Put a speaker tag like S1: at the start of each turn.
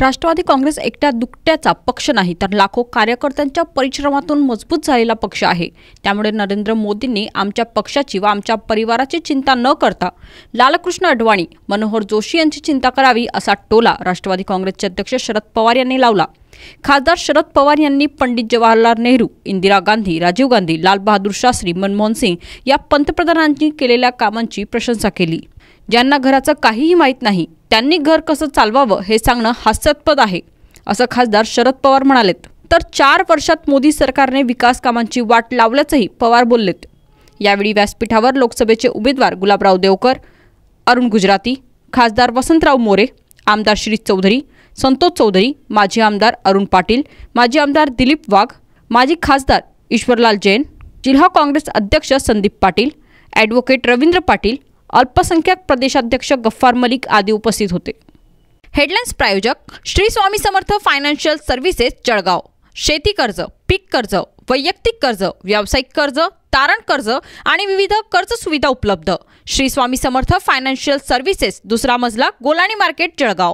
S1: राष्ट्रवादी काँग्रेस एकट्या दुकट्याचा पक्ष नाही तर लाखो कार्यकर्त्यांच्या परिश्रमातून मजबूत झालेला पक्ष आहे त्यामुळे नरेंद्र मोदींनी आमच्या पक्षाची व आमच्या परिवाराची चिंता न करता लालकृष्ण अडवाणी मनोहर जोशी यांची चिंता करावी असा टोला राष्ट्रवादी काँग्रेसचे अध्यक्ष शरद पवार यांनी लावला खासदार शरद पवार यांनी पंडित जवाहरलाल नेहरू इंदिरा गांधी राजीव गांधी लालबहादूर शास्त्री मनमोहन सिंग या पंतप्रधानांनी केलेल्या कामांची प्रशंसा केली ज्यांना घराचं काहीही माहीत नाही त्यांनी घर कसं चालवावं हे सांगणं हास्यास्पद आहे असं खासदार शरद पवार म्हणालेत तर चार वर्षात मोदी सरकारने विकास कामांची वाट लावल्याचंही पवार बोललेत यावेळी व्यासपीठावर लोकसभेचे उमेदवार गुलाबराव देवकर अरुण गुजराती खासदार वसंतराव मोरे आमदार श्री चौधरी संतोष चौधरी माजी आमदार अरुण पाटील माजी आमदार दिलीप वाघ माजी खासदार ईश्वरलाल जैन जिल्हा काँग्रेस अध्यक्ष संदीप पाटील ॲडव्होकेट रवींद्र पाटील अल्पसंख्याक प्रदेशाध्यक्ष गफ्फार मलिक आदी उपस्थित होते हेडलाईन्स प्रायोजक श्री स्वामी समर्थ फायनान्शियल सर्व्हिसेस जळगाव शेती कर्ज पीक कर्ज वैयक्तिक कर्ज व्यावसायिक कर्ज तारण कर्ज आणि विविध कर्ज सुविधा उपलब्ध श्री स्वामी समर्थ फायनान्शियल सर्व्हिसेस दुसरा मजला गोलाणी मार्केट जळगाव